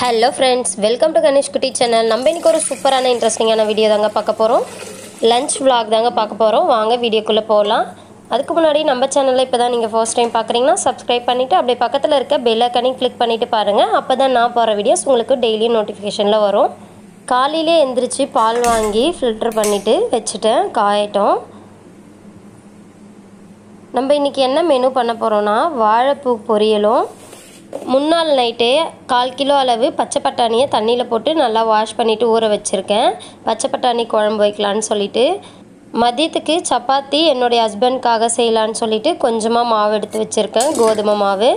hello friends welcome to Ganesh Kutty channel நம்ம இன்றைக்கி ஒரு சூப்பரான இன்ட்ரெஸ்டிங்கான வீடியோ தாங்க பார்க்க போகிறோம் லஞ்ச் விலாக் தாங்க பார்க்க போகிறோம் வாங்க வீடியோக்குள்ளே போகலாம் அதுக்கு முன்னாடி நம்ம சேனலில் இப்போ தான் நீங்கள் ஃபர்ஸ்ட் டைம் பார்க்குறீங்கன்னா சப்ஸ்கிரைப் பண்ணிவிட்டு அப்படியே பக்கத்தில் இருக்க பெல் ஐக்கனையும் கிளிக் பண்ணிவிட்டு பாருங்கள் அப்போ தான் நான் போகிற வீடியோஸ் உங்களுக்கு டெய்லியும் நோட்டிஃபிகேஷனில் வரும் காலையிலே எந்திரிச்சு பால் வாங்கி ஃபில்ட்ரு பண்ணிவிட்டு வச்சுட்டேன் காயட்டும் நம்ம இன்றைக்கி என்ன மெனு பண்ண போகிறோன்னா வாழைப்பூ பொரியலும் முன்னாள் நைட்டே கால் கிலோ அளவு பச்சை பட்டாணியை தண்ணியில் போட்டு நல்லா வாஷ் பண்ணிவிட்டு ஊற வச்சுருக்கேன் பச்சை பட்டாணி குழம்பு வைக்கலான்னு சொல்லிட்டு மதியத்துக்கு சப்பாத்தி என்னுடைய ஹஸ்பண்ட்காக செய்யலான்னு சொல்லிவிட்டு கொஞ்சமாக மாவு எடுத்து வச்சுருக்கேன் கோதுமை மாவு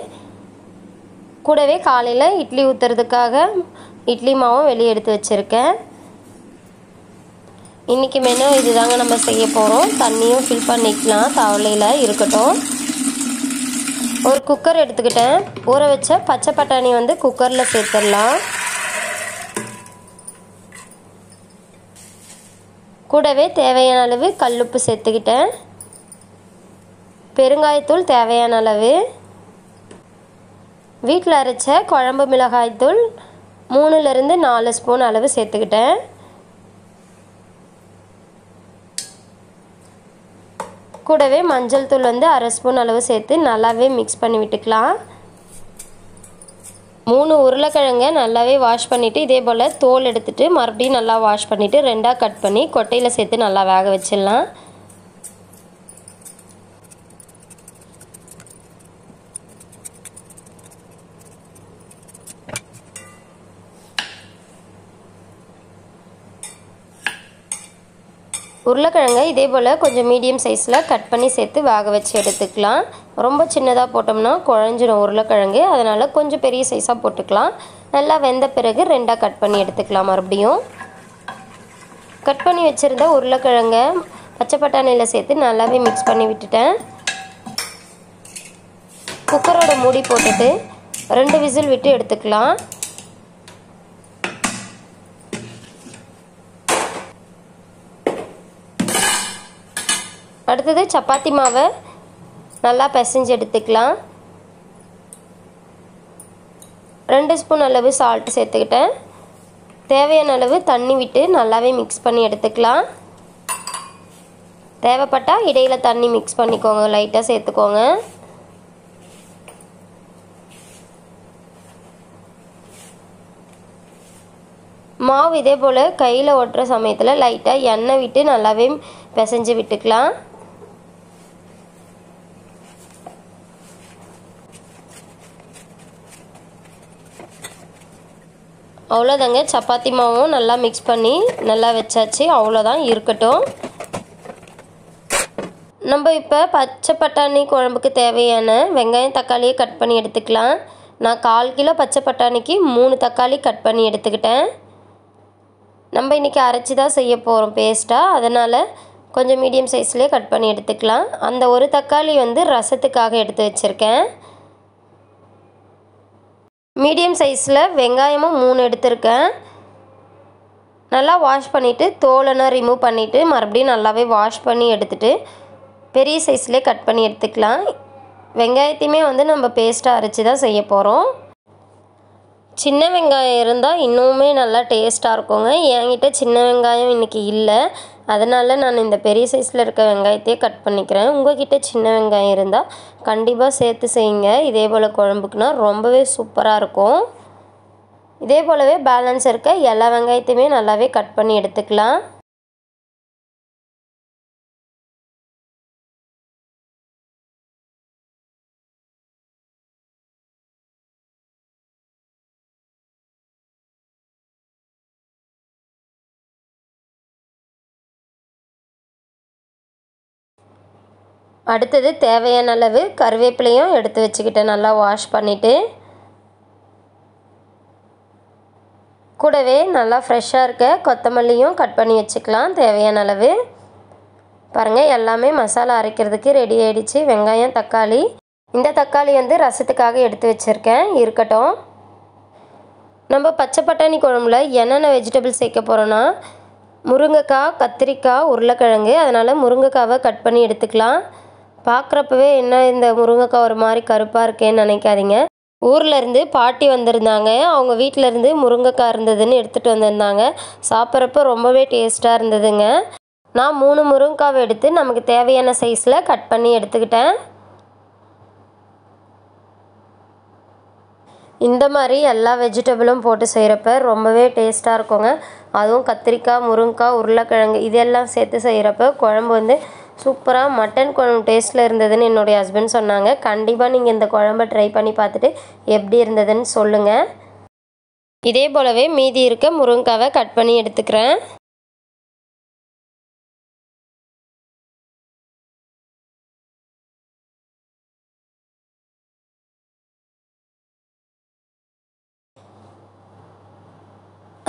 கூடவே காலையில் இட்லி ஊற்றுறதுக்காக இட்லி மாவும் வெளியே எடுத்து வச்சுருக்கேன் இன்றைக்கி மெனு இதுதாங்க நம்ம செய்ய போகிறோம் தண்ணியும் ஃபில் பண்ணிக்கலாம் தவளையில் இருக்கட்டும் ஒரு குக்கர் எடுத்துக்கிட்டேன் ஊற வச்ச பச்சை பட்டாணி வந்து குக்கரில் சேர்த்துடலாம் கூடவே தேவையான அளவு கல்லுப்பு சேர்த்துக்கிட்டேன் பெருங்காயத்தூள் தேவையான அளவு வீட்டில் அரைச்ச குழம்பு மிளகாய்த்தூள் மூணுலேருந்து நாலு ஸ்பூன் அளவு சேர்த்துக்கிட்டேன் கூடவே மஞ்சள் தூள் வந்து அரை ஸ்பூன் அளவு சேர்த்து நல்லாவே மிக்ஸ் பண்ணி விட்டுக்கலாம் மூணு உருளைக்கிழங்க நல்லாவே வாஷ் பண்ணிவிட்டு இதே போல் தோல் எடுத்துகிட்டு மறுபடியும் நல்லா வாஷ் பண்ணிவிட்டு ரெண்டாக கட் பண்ணி கொட்டையில் சேர்த்து நல்லா வேக வச்சிடலாம் உருளைக்கிழங்கை இதே போல் கொஞ்சம் மீடியம் சைஸில் கட் பண்ணி சேர்த்து வாக வச்சு எடுத்துக்கலாம் ரொம்ப சின்னதாக போட்டோம்னா குழஞ்சிரும் உருளைக்கிழங்கு அதனால் கொஞ்சம் பெரிய சைஸாக போட்டுக்கலாம் நல்லா வெந்த பிறகு ரெண்டாக கட் பண்ணி எடுத்துக்கலாம் மறுபடியும் கட் பண்ணி வச்சுருந்த உருளைக்கிழங்க பச்சை பட்டாணியில் சேர்த்து நல்லாவே மிக்ஸ் பண்ணி விட்டுட்டேன் குக்கரோட மூடி போட்டுட்டு ரெண்டு விசில் விட்டு எடுத்துக்கலாம் அடுத்தது சப்பாத்தி மாவை நல்லா பிசைஞ்சு எடுத்துக்கலாம் ரெண்டு ஸ்பூன் அளவு சால்ட்டு சேர்த்துக்கிட்டேன் தேவையான அளவு தண்ணி விட்டு நல்லாவே மிக்ஸ் பண்ணி எடுத்துக்கலாம் தேவைப்பட்டால் இடையில் தண்ணி மிக்ஸ் பண்ணிக்கோங்க லைட்டாக சேர்த்துக்கோங்க மாவு இதே போல் கையில் ஒட்டுற சமயத்தில் லைட்டாக எண்ணெய் விட்டு நல்லாவே பிசைஞ்சு விட்டுக்கலாம் அவ்வளோதாங்க சப்பாத்தி மாவும் நல்லா மிக்ஸ் பண்ணி நல்லா வச்சாச்சு அவ்வளோதான் இருக்கட்டும் நம்ம இப்போ பச்சை பட்டாணி குழம்புக்கு தேவையான வெங்காயம் தக்காளியை கட் பண்ணி எடுத்துக்கலாம் நான் கால் கிலோ பச்சை பட்டாணிக்கு மூணு தக்காளி கட் பண்ணி எடுத்துக்கிட்டேன் நம்ம இன்றைக்கி அரைச்சி தான் செய்ய போகிறோம் பேஸ்ட்டாக அதனால் கொஞ்சம் மீடியம் சைஸ்லேயே கட் பண்ணி எடுத்துக்கலாம் அந்த ஒரு தக்காளி வந்து ரசத்துக்காக எடுத்து வச்சுருக்கேன் மீடியம் சைஸில் வெங்காயமும் மூணு எடுத்திருக்கேன் நல்லா வாஷ் பண்ணிவிட்டு தோலெல்லாம் ரிமூவ் பண்ணிவிட்டு மறுபடியும் நல்லாவே வாஷ் பண்ணி எடுத்துகிட்டு பெரிய சைஸ்லேயே கட் பண்ணி எடுத்துக்கலாம் வெங்காயத்தையுமே வந்து நம்ம பேஸ்ட்டாக அரைச்சி தான் செய்ய போகிறோம் சின்ன வெங்காயம் இருந்தால் இன்னுமே நல்லா டேஸ்ட்டாக இருக்குங்க என்கிட்ட சின்ன வெங்காயம் இன்றைக்கி இல்லை அதனால் நான் இந்த பெரிய சைஸில் இருக்க வெங்காயத்தையே கட் பண்ணிக்கிறேன் உங்கள்கிட்ட சின்ன வெங்காயம் இருந்தால் கண்டிப்பாக சேர்த்து செய்யுங்க இதே போல் குழம்புக்குன்னா ரொம்பவே சூப்பராக இருக்கும் இதே போலவே பேலன்ஸ் இருக்க எல்லா வெங்காயத்தையுமே நல்லாவே கட் பண்ணி எடுத்துக்கலாம் அடுத்தது தேவையான அளவு கருவேப்பிலையும் எடுத்து வச்சுக்கிட்டேன் நல்லா வாஷ் பண்ணிவிட்டு கூடவே நல்லா ஃப்ரெஷ்ஷாக இருக்க கொத்தமல்லியும் கட் பண்ணி வச்சுக்கலாம் தேவையான அளவு பாருங்கள் எல்லாமே மசாலா அரைக்கிறதுக்கு ரெடி ஆகிடுச்சு வெங்காயம் தக்காளி இந்த தக்காளி வந்து ரசத்துக்காக எடுத்து வச்சுருக்கேன் இருக்கட்டும் நம்ம பச்சை பட்டாணி குழம்புல என்னென்ன வெஜிடபிள்ஸ் சேர்க்க போகிறோன்னா முருங்கைக்காய் கத்திரிக்காய் உருளைக்கிழங்கு அதனால் முருங்கைக்காவை கட் பண்ணி எடுத்துக்கலாம் பார்க்குறப்பவே என்ன இந்த முருங்கைக்காய் ஒரு மாதிரி கருப்பாக இருக்கேன்னு நினைக்காதீங்க ஊர்லேருந்து பாட்டி வந்திருந்தாங்க அவங்க வீட்டில் இருந்து முருங்கைக்காய் இருந்ததுன்னு எடுத்துகிட்டு வந்திருந்தாங்க சாப்பிட்றப்ப ரொம்பவே டேஸ்ட்டாக இருந்ததுங்க நான் மூணு முருங்கைக்காவை எடுத்து நமக்கு தேவையான சைஸில் கட் பண்ணி எடுத்துக்கிட்டேன் இந்த மாதிரி எல்லா வெஜிடபிளும் போட்டு செய்கிறப்ப ரொம்பவே டேஸ்ட்டாக இருக்குங்க அதுவும் கத்திரிக்காய் முருங்கைக்காய் உருளைக்கிழங்கு இதெல்லாம் சேர்த்து செய்கிறப்ப குழம்பு வந்து சூப்பராக மட்டன் குழம்பு டேஸ்ட்டில் இருந்ததுன்னு என்னுடைய ஹஸ்பண்ட் சொன்னாங்க கண்டிப்பாக நீங்கள் இந்த குழம்ப ட்ரை பண்ணி பார்த்துட்டு எப்படி இருந்ததுன்னு சொல்லுங்கள் இதே போலவே மீதி இருக்க முருங்காவை கட் பண்ணி எடுத்துக்கிறேன்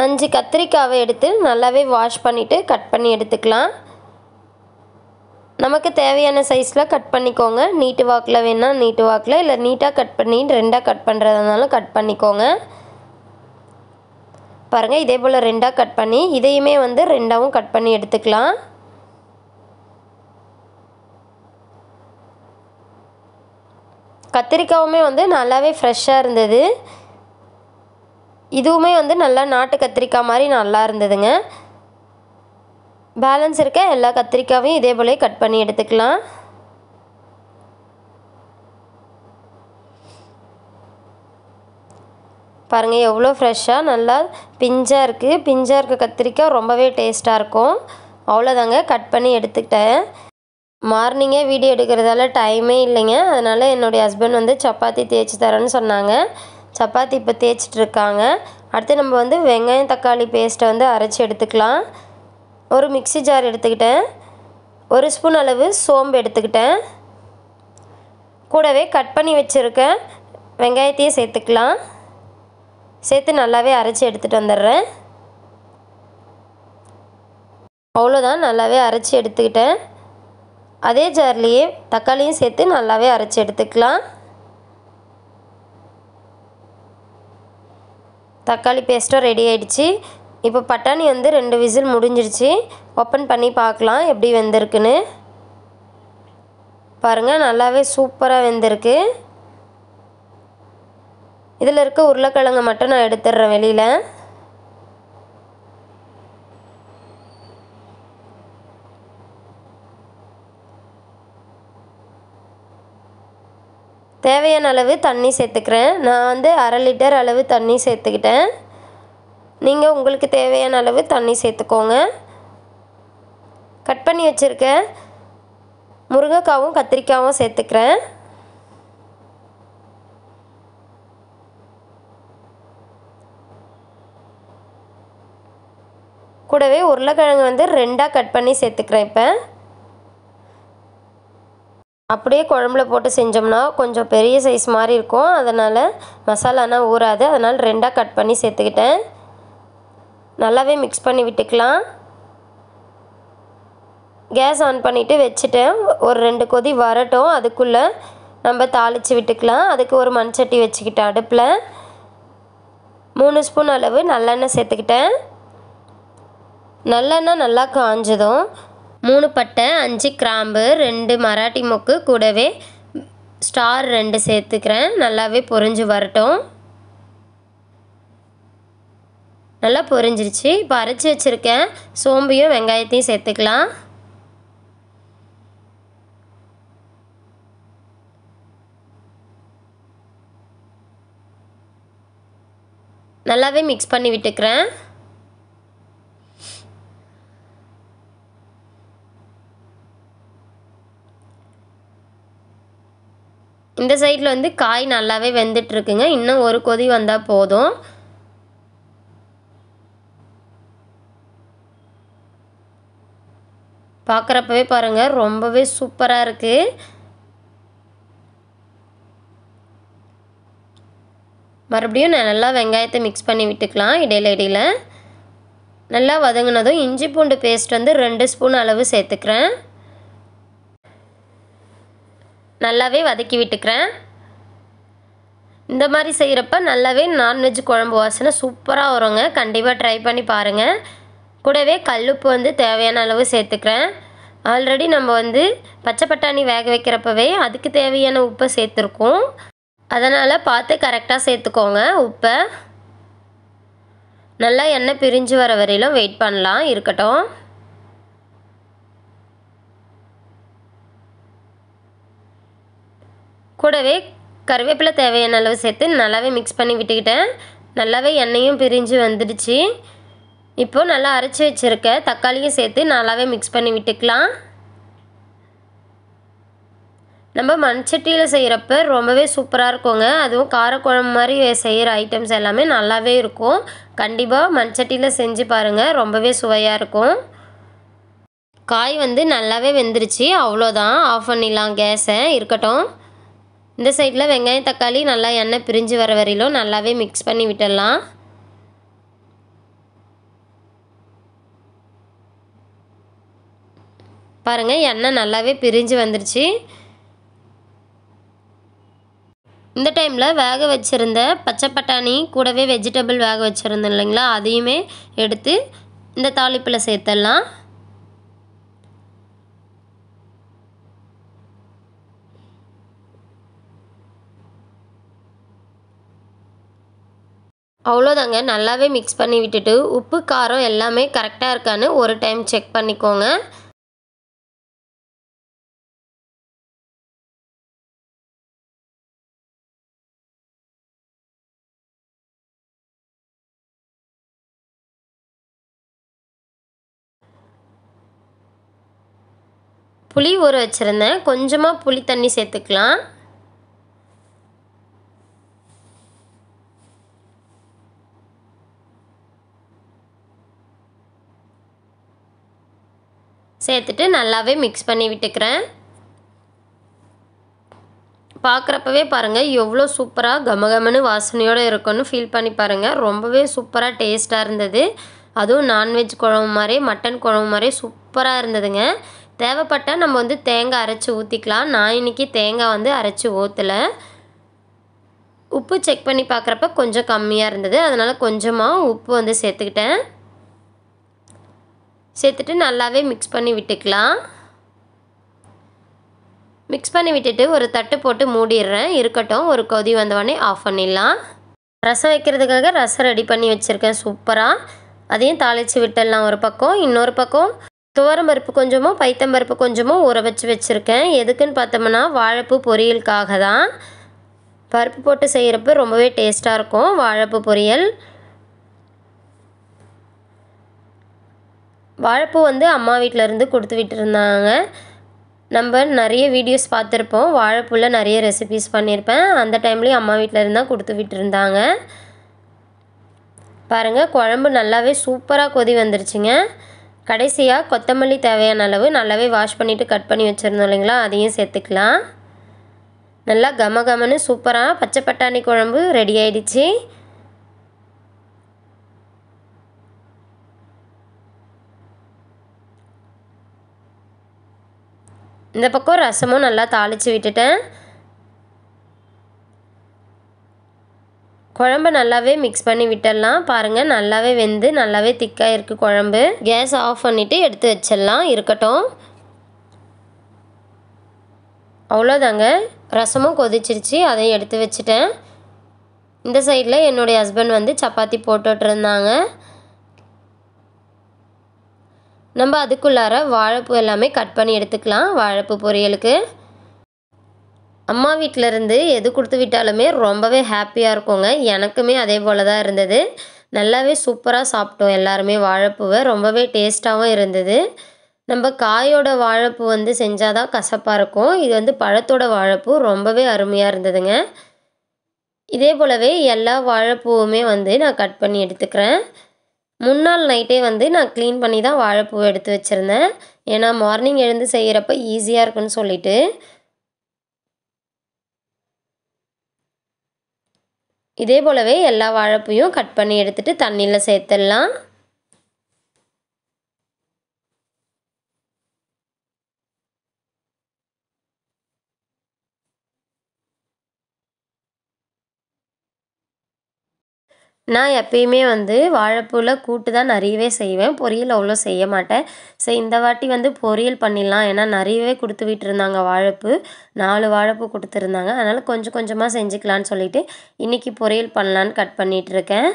அஞ்சு கத்திரிக்காவை எடுத்து நல்லாவே வாஷ் பண்ணிவிட்டு கட் பண்ணி எடுத்துக்கலாம் நமக்கு தேவையான சைஸில் கட் பண்ணிக்கோங்க நீட்டு வாக்கில் வேணால் நீட்டு வாக்கில் இல்லை நீட்டாக கட் பண்ணி ரெண்டாக கட் பண்ணுறதுனாலும் கட் பண்ணிக்கோங்க பாருங்கள் இதே போல் ரெண்டாக கட் பண்ணி இதையுமே வந்து ரெண்டாகவும் கட் பண்ணி எடுத்துக்கலாம் கத்திரிக்காவுமே வந்து நல்லாவே ஃப்ரெஷ்ஷாக இருந்தது இதுவுமே வந்து நல்லா நாட்டு கத்திரிக்காய் மாதிரி நல்லா இருந்ததுங்க பேலன்ஸ் இருக்க எல்லா கத்திரிக்காவையும் இதே போல கட் பண்ணி எடுத்துக்கலாம் பாருங்கள் எவ்வளோ ஃப்ரெஷ்ஷாக நல்லா பிஞ்சாக இருக்குது பிஞ்சாக இருக்க கத்திரிக்காய் ரொம்பவே டேஸ்ட்டாக இருக்கும் அவ்வளோதாங்க கட் பண்ணி எடுத்துக்கிட்டேன் மார்னிங்கே வீடியோ எடுக்கிறதால டைமே இல்லைங்க அதனால் என்னுடைய ஹஸ்பண்ட் வந்து சப்பாத்தி தேய்ச்சி தரேன்னு சொன்னாங்க சப்பாத்தி இப்போ தேய்ச்சிட்ருக்காங்க அடுத்து நம்ம வந்து வெங்காயம் தக்காளி பேஸ்ட்டை வந்து அரைச்சி எடுத்துக்கலாம் ஒரு மிக்சி ஜார் எடுத்துக்கிட்டேன் ஒரு ஸ்பூன் அளவு சோம்பு எடுத்துக்கிட்டேன் கூடவே கட் பண்ணி வச்சுருக்க வெங்காயத்தையும் சேர்த்துக்கலாம் சேர்த்து நல்லாவே அரைச்சி எடுத்துகிட்டு வந்துடுறேன் அவ்வளோதான் நல்லாவே அரைச்சி எடுத்துக்கிட்டேன் அதே ஜார்லேயே தக்காளியும் சேர்த்து நல்லாவே அரைச்சி எடுத்துக்கலாம் தக்காளி பேஸ்ட்டும் ரெடி ஆகிடுச்சு இப்போ பட்டாணி வந்து ரெண்டு விசில் முடிஞ்சிருச்சு ஓப்பன் பண்ணி பார்க்கலாம் எப்படி வெந்திருக்குன்னு பாருங்கள் நல்லாவே சூப்பராக வெந்திருக்கு இதில் இருக்க உருளைக்கிழங்கு மட்டும் நான் எடுத்துடுறேன் வெளியில் தேவையான அளவு தண்ணி சேர்த்துக்கிறேன் நான் வந்து அரை லிட்டர் அளவு தண்ணி சேர்த்துக்கிட்டேன் நீங்கள் உங்களுக்கு தேவையான அளவு தண்ணி சேர்த்துக்கோங்க கட் பண்ணி வச்சுருக்க முருங்கைக்காவும் கத்திரிக்காவும் சேர்த்துக்கிறேன் கூடவே உருளைக்கிழங்கு வந்து ரெண்டாக கட் பண்ணி சேர்த்துக்கிறேன் இப்போ அப்படியே குழம்புல போட்டு செஞ்சோம்னா கொஞ்சம் பெரிய சைஸ் மாதிரி இருக்கும் அதனால் மசாலானா ஊறாது அதனால் ரெண்டாக கட் பண்ணி சேர்த்துக்கிட்டேன் நல்லாவே மிக்ஸ் பண்ணி விட்டுக்கலாம் கேஸ் ஆன் பண்ணிவிட்டு வச்சுட்டேன் ஒரு ரெண்டு கொதி வரட்டும் அதுக்குள்ளே நம்ம தாளித்து விட்டுக்கலாம் அதுக்கு ஒரு மண் சட்டி வச்சுக்கிட்டேன் அடுப்பில் மூணு ஸ்பூன் அளவு நல்லெண்ணெய் சேர்த்துக்கிட்டேன் நல்லெண்ணெய் நல்லா காஞ்சதும் மூணு பட்டை அஞ்சு கிராம்பு ரெண்டு மராட்டி மொக்கு கூடவே ஸ்டார் ரெண்டு சேர்த்துக்கிறேன் நல்லாவே பொறிஞ்சு வரட்டும் நல்லா பொரிஞ்சிருச்சு இப்போ அரைச்சி வச்சுருக்கேன் சோம்பையும் வெங்காயத்தையும் சேர்த்துக்கலாம் நல்லாவே மிக்ஸ் பண்ணி விட்டுக்கிறேன் இந்த சைடில் வந்து காய் நல்லாவே வெந்துட்டுருக்குங்க இன்னும் ஒரு கொதி வந்தால் போதும் பார்க்குறப்பவே பாருங்கள் ரொம்பவே சூப்பராக இருக்குது மறுபடியும் நல்லா வெங்காயத்தை மிக்ஸ் பண்ணி விட்டுக்கலாம் இடையில இடையில் நல்லா வதங்கினதும் இஞ்சி பூண்டு பேஸ்ட் வந்து ரெண்டு ஸ்பூன் அளவு சேர்த்துக்கிறேன் நல்லாவே வதக்கி விட்டுக்கிறேன் இந்த மாதிரி செய்கிறப்ப நல்லாவே நான்வெஜ் குழம்பு வாசனை சூப்பராக வருங்க கண்டிப்பாக ட்ரை பண்ணி பாருங்கள் கூடவே கல்லுப்பு வந்து தேவையான அளவு சேர்த்துக்கிறேன் ஆல்ரெடி நம்ம வந்து பச்சை பட்டாணி வேக வைக்கிறப்பவே அதுக்கு தேவையான உப்பை சேர்த்துருக்கோம் அதனால் பார்த்து கரெக்டாக சேர்த்துக்கோங்க உப்பை நல்லா எண்ணெய் பிரிஞ்சு வர வரையிலும் வெயிட் பண்ணலாம் இருக்கட்டும் கூடவே கருவேப்பிலை தேவையான அளவு சேர்த்து நல்லாவே மிக்ஸ் பண்ணி விட்டுக்கிட்டேன் நல்லாவே எண்ணெயும் பிரிஞ்சு வந்துடுச்சு இப்போது நல்லா அரைச்சி வச்சுருக்க தக்காளியும் சேர்த்து நல்லாவே மிக்ஸ் பண்ணி விட்டுக்கலாம் நம்ம மண்சட்டியில் செய்கிறப்ப ரொம்பவே சூப்பராக இருக்குங்க அதுவும் காரக்குழம்பு மாதிரி செய்கிற ஐட்டம்ஸ் எல்லாமே நல்லாவே இருக்கும் கண்டிப்பாக மண்சட்டியில் செஞ்சு பாருங்கள் ரொம்பவே சுவையாக இருக்கும் காய் வந்து நல்லாவே வெந்துருச்சு அவ்வளோதான் ஆஃப் பண்ணிடலாம் கேஸை இருக்கட்டும் இந்த சைடில் வெங்காயம் தக்காளி நல்லா எண்ணெய் பிரிஞ்சு வர வரையிலும் நல்லாவே மிக்ஸ் பண்ணி விட்டுடலாம் பாருங்கள் எண்ணெய் நல்லாவே பிரிஞ்சு வந்துருச்சு இந்த டைமில் வேக வச்சுருந்த பச்சை பட்டாணி கூடவே வெஜிடபிள் வேக வச்சுருந்தோம் இல்லைங்களா அதையுமே எடுத்து இந்த தாளிப்பில் சேர்த்துடலாம் அவ்வளோதாங்க நல்லாவே மிக்ஸ் பண்ணி விட்டுட்டு உப்பு காரம் எல்லாமே கரெக்டாக இருக்கான்னு ஒரு டைம் செக் பண்ணிக்கோங்க புளி ஊற வச்சுருந்தேன் கொஞ்சமாக புளி தண்ணி சேர்த்துக்கலாம் சேர்த்துட்டு நல்லாவே மிக்ஸ் பண்ணி விட்டுக்கிறேன் பார்க்குறப்பவே பாருங்கள் எவ்வளோ சூப்பராக கமகமனு வாசனையோடு இருக்குன்னு ஃபீல் பண்ணி பாருங்கள் ரொம்பவே சூப்பராக டேஸ்ட்டாக இருந்தது அதுவும் நான்வெஜ் குழம்பு மாதிரி மட்டன் குழம்பு மாதிரி சூப்பராக இருந்ததுங்க தேவைப்பட்டால் நம்ம வந்து தேங்காய் அரைச்சி ஊற்றிக்கலாம் நான் இன்றைக்கி தேங்காய் வந்து அரைச்சி ஊற்றலை உப்பு செக் பண்ணி பார்க்குறப்ப கொஞ்சம் கம்மியாக இருந்தது அதனால் கொஞ்சமாக உப்பு வந்து சேர்த்துக்கிட்டேன் சேர்த்துட்டு நல்லாவே மிக்ஸ் பண்ணி விட்டுக்கலாம் மிக்ஸ் பண்ணி விட்டுட்டு ஒரு தட்டு போட்டு மூடிடுறேன் இருக்கட்டும் ஒரு கொதி வந்தவொடனே ஆஃப் பண்ணிடலாம் ரசம் வைக்கிறதுக்காக ரசம் ரெடி பண்ணி வச்சுருக்கேன் சூப்பராக அதையும் தாளித்து விட்டுடலாம் ஒரு பக்கம் இன்னொரு பக்கம் துவரம் பருப்பு கொஞ்சமும் பைத்தம் பருப்பு கொஞ்சமும் ஊற வச்சு வச்சுருக்கேன் எதுக்குன்னு பார்த்தோம்னா வாழைப்பூ பொரியலுக்காக தான் பருப்பு போட்டு செய்கிறப்ப ரொம்பவே டேஸ்ட்டாக இருக்கும் வாழைப்பூ பொரியல் வாழைப்பூ வந்து அம்மா வீட்டிலருந்து கொடுத்து விட்டுருந்தாங்க நம்ம நிறைய வீடியோஸ் பார்த்துருப்போம் வாழைப்பூவில் நிறைய ரெசிபிஸ் பண்ணியிருப்பேன் அந்த டைம்லேயும் அம்மா வீட்டில் தான் கொடுத்து விட்டுருந்தாங்க பாருங்கள் குழம்பு நல்லாவே சூப்பராக கொதி வந்துருச்சுங்க கடைசியாக கொத்தமல்லி தேவையான அளவு நல்லாவே வாஷ் பண்ணிவிட்டு கட் பண்ணி வச்சுருந்தோம் இல்லைங்களா அதையும் சேர்த்துக்கலாம் நல்லா கம கமன்னு சூப்பராக பச்சை பட்டாணி குழம்பு ரெடி ஆயிடுச்சு இந்த பக்கம் ரசமும் நல்லா தாளித்து விட்டுட்டேன் குழம்பு நல்லாவே மிக்ஸ் பண்ணி விட்டுடலாம் பாருங்கள் நல்லாவே வெந்து நல்லாவே திக்காக இருக்குது குழம்பு கேஸ் ஆஃப் பண்ணிவிட்டு எடுத்து வச்சிடலாம் இருக்கட்டும் அவ்வளோதாங்க ரசமும் கொதிச்சிருச்சு அதையும் எடுத்து வச்சுட்டேன் இந்த சைடில் என்னுடைய ஹஸ்பண்ட் வந்து சப்பாத்தி போட்டுட்ருந்தாங்க நம்ம அதுக்குள்ளார வாழைப்பூ எல்லாமே கட் பண்ணி எடுத்துக்கலாம் வாழைப்பூ பொரியலுக்கு அம்மா இருந்து எது கொடுத்து விட்டாலுமே ரொம்பவே ஹாப்பியாக இருக்குங்க எனக்குமே அதே போல் தான் இருந்தது நல்லாவே சூப்பராக சாப்பிட்டோம் எல்லாருமே வாழைப்பூவை ரொம்பவே டேஸ்ட்டாகவும் இருந்தது நம்ம காயோட வாழைப்பூ வந்து செஞ்சால் தான் கசப்பாக இருக்கும் இது வந்து பழத்தோட வாழைப்பூ ரொம்பவே அருமையாக இருந்ததுங்க இதே போலவே எல்லா வாழைப்பூவுமே வந்து நான் கட் பண்ணி எடுத்துக்கிறேன் முன்னாள் நைட்டே வந்து நான் க்ளீன் பண்ணி தான் வாழைப்பூவை எடுத்து வச்சுருந்தேன் ஏன்னா மார்னிங் எழுந்து செய்கிறப்ப ஈஸியாக இருக்குன்னு சொல்லிவிட்டு இதே போலவே எல்லா வாழைப்பையும் கட் பண்ணி எடுத்துகிட்டு தண்ணியில் சேர்த்துடலாம் நான் எப்பயுமே வந்து வாழைப்பூவில் கூட்டு தான் நிறையவே செய்வேன் பொரியல் அவ்வளோ செய்ய மாட்டேன் சரி இந்த வாட்டி வந்து பொரியல் பண்ணிடலாம் ஏன்னா நிறையவே கொடுத்து விட்டுருந்தாங்க வாழைப்பூ நாலு வாழைப்பூ கொடுத்துருந்தாங்க அதனால் கொஞ்சம் கொஞ்சமாக செஞ்சுக்கலான்னு சொல்லிட்டு இன்றைக்கி பொரியல் பண்ணலான்னு கட் பண்ணிகிட்ருக்கேன்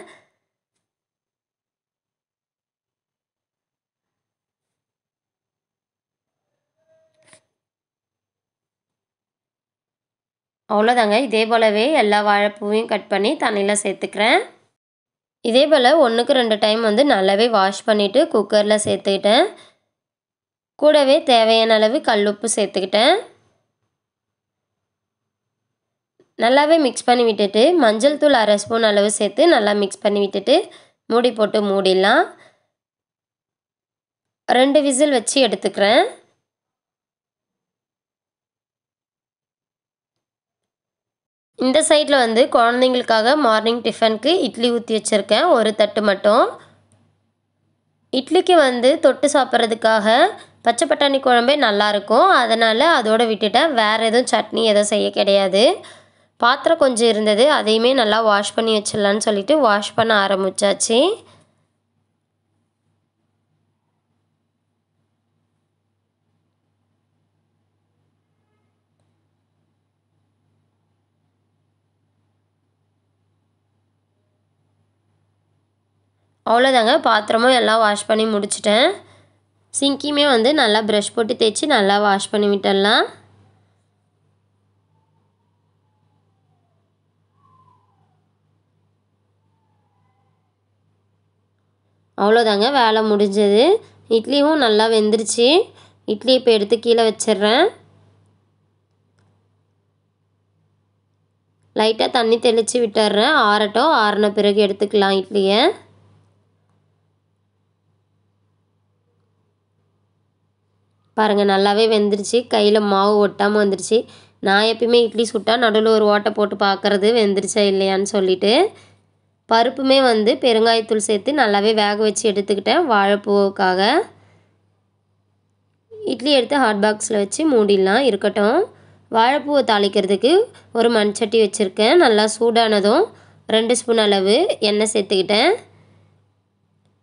அவ்வளோதாங்க இதே போலவே எல்லா வாழைப்பூவையும் கட் பண்ணி தண்ணியில் சேர்த்துக்கிறேன் இதே போல் ஒன்றுக்கு ரெண்டு டைம் வந்து நல்லாவே வாஷ் பண்ணிவிட்டு குக்கரில் சேர்த்துக்கிட்டேன் கூடவே தேவையான அளவு கல்லுப்பு சேர்த்துக்கிட்டேன் நல்லாவே மிக்ஸ் பண்ணி விட்டுட்டு மஞ்சள் தூள் அரை ஸ்பூன் அளவு சேர்த்து நல்லா மிக்ஸ் பண்ணி விட்டுட்டு மூடி போட்டு மூடிடலாம் ரெண்டு விசில் வச்சு எடுத்துக்கிறேன் இந்த சைடில் வந்து குழந்தைங்களுக்காக மார்னிங் டிஃபனுக்கு இட்லி ஊற்றி வச்சுருக்கேன் ஒரு தட்டு மட்டும் இட்லிக்கு வந்து தொட்டு சாப்பிட்றதுக்காக பச்சை பட்டாணி குழம்பே நல்லாயிருக்கும் அதனால் அதோடு விட்டுட்டேன் வேறு எதுவும் சட்னி எதுவும் செய்ய கிடையாது பாத்திரம் கொஞ்சம் இருந்தது அதையுமே நல்லா வாஷ் பண்ணி வச்சிடலான்னு சொல்லிவிட்டு வாஷ் பண்ண ஆரம்பித்தாச்சு அவ்வளோதாங்க பாத்திரமும் எல்லாம் வாஷ் பண்ணி முடிச்சிட்டேன் சிங்கியுமே வந்து நல்லா ப்ரஷ் போட்டு தேய்ச்சி நல்லா வாஷ் பண்ணி விட்டுடலாம் அவ்வளோதாங்க வேலை முடிஞ்சது இட்லியும் நல்லா வெந்துருச்சு இட்லி இப்போ எடுத்து கீழே வச்சிட்றேன் லைட்டாக தண்ணி தெளித்து விட்டுறேன் ஆறட்டும் ஆறின பிறகு எடுத்துக்கலாம் இட்லியை பாருங்கள் நல்லாவே வெந்துருச்சு கையில் மாவு ஒட்டாமல் வந்துருச்சு நான் எப்பயுமே இட்லி சுட்டால் நடுவில் ஒரு ஓட்டை போட்டு பார்க்குறது வெந்துருச்சா இல்லையான்னு சொல்லிவிட்டு பருப்புமே வந்து பெருங்காயத்தூள் சேர்த்து நல்லாவே வேக வச்சு எடுத்துக்கிட்டேன் வாழைப்பூவுக்காக இட்லி எடுத்து ஹாட் பாக்ஸில் வச்சு மூடிடலாம் இருக்கட்டும் வாழைப்பூவை தாளிக்கிறதுக்கு ஒரு மண் சட்டி வச்சுருக்கேன் நல்லா சூடானதும் ரெண்டு ஸ்பூன் அளவு எண்ணெய் சேர்த்துக்கிட்டேன்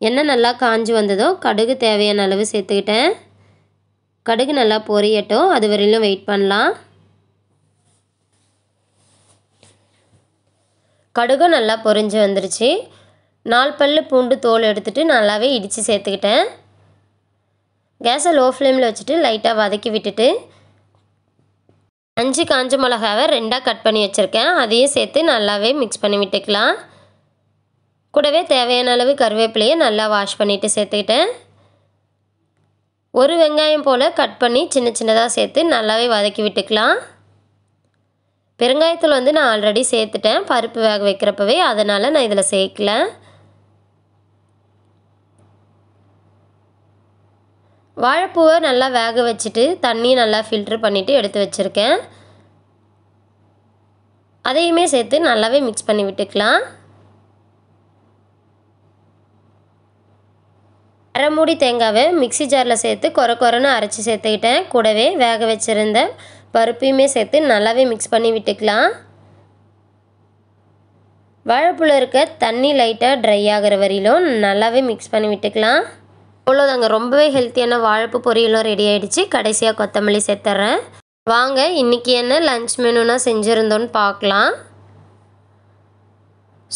எண்ணெய் நல்லா காஞ்சி வந்ததும் கடுகு தேவையான அளவு சேர்த்துக்கிட்டேன் கடுகு நல்லா பொரியட்டும் அது வரையிலும் வெயிட் பண்ணலாம் கடுகும் நல்லா பொரிஞ்சு வந்துருச்சு நாலு பல்லு பூண்டு தோல் எடுத்துகிட்டு நல்லாவே இடித்து சேர்த்துக்கிட்டேன் கேஸை லோ ஃப்ளேமில் வச்சுட்டு லைட்டாக வதக்கி விட்டுட்டு அஞ்சு காஞ்ச மிளகாவை ரெண்டாக கட் பண்ணி வச்சுருக்கேன் அதையும் சேர்த்து நல்லாவே மிக்ஸ் பண்ணி விட்டுக்கலாம் கூடவே தேவையான அளவு கருவேப்பிலையை நல்லா வாஷ் பண்ணிவிட்டு சேர்த்துக்கிட்டேன் ஒரு வெங்காயம் போல் கட் பண்ணி சின்ன சின்னதாக சேர்த்து நல்லாவே வதக்கி விட்டுக்கலாம் பெருங்காயத்தூள் வந்து நான் ஆல்ரெடி சேர்த்துட்டேன் பருப்பு வேக வைக்கிறப்பவே அதனால் நான் இதில் சேர்க்கல வாழைப்பூவை நல்லா வேக வச்சுட்டு தண்ணி நல்லா ஃபில்ட்ரு பண்ணிவிட்டு எடுத்து வச்சுருக்கேன் அதையுமே சேர்த்து நல்லாவே மிக்ஸ் பண்ணி விட்டுக்கலாம் அரை மூடி தேங்காவை மிக்சி ஜாரில் சேர்த்து குறை குறைன்னு அரைச்சி சேர்த்துக்கிட்டேன் கூடவே வேக வச்சுருந்த பருப்பையுமே சேர்த்து நல்லாவே மிக்ஸ் பண்ணி விட்டுக்கலாம் வாழைப்பழம் இருக்க தண்ணி லைட்டாக ட்ரை ஆகிற வரையிலும் நல்லாவே மிக்ஸ் பண்ணி விட்டுக்கலாம் அவ்வளோதாங்க ரொம்பவே ஹெல்த்தியான வாழைப்பு பொரியலும் ரெடி ஆகிடுச்சு கடைசியாக கொத்தமல்லி சேர்த்துட்றேன் வாங்க இன்றைக்கி என்ன லன்ச் மெனுனா செஞ்சுருந்தோன்னு பார்க்கலாம்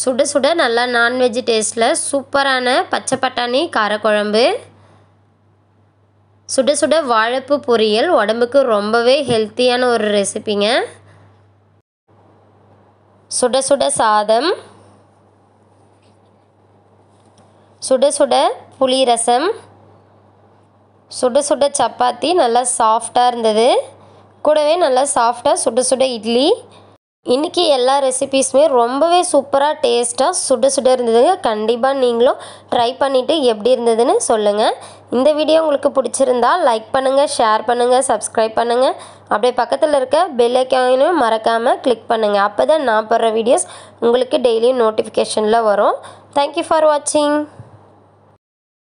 சுட சுட நல்லா நான்வெஜ் டேஸ்ட்டில் சூப்பரான பச்சை பட்டாணி காரக்குழம்பு சுட சுட வாழைப்பு பொரியல் உடம்புக்கு ரொம்பவே ஹெல்த்தியான ஒரு ரெசிபிங்க சுட சுட சாதம் சுட சுட புளி ரசம் சுட சுட சப்பாத்தி நல்லா சாஃப்டாக இருந்தது கூடவே நல்லா சாஃப்டாக சுட சுட இட்லி இன்றைக்கி எல்லா ரெசிபீஸுமே ரொம்பவே சூப்பராக டேஸ்ட்டாக சுட சுட இருந்ததுங்க கண்டிப்பாக நீங்களும் ட்ரை பண்ணிவிட்டு எப்படி இருந்ததுன்னு சொல்லுங்கள் இந்த வீடியோ உங்களுக்கு பிடிச்சிருந்தா லைக் பண்ணுங்கள் ஷேர் பண்ணுங்கள் சப்ஸ்கிரைப் பண்ணுங்கள் அப்படியே பக்கத்தில் இருக்க பெல் மறக்காமல் கிளிக் பண்ணுங்கள் அப்போ தான் நான் போடுற வீடியோஸ் உங்களுக்கு டெய்லியும் நோட்டிஃபிகேஷனில் வரும் தேங்க்யூ ஃபார் வாட்சிங்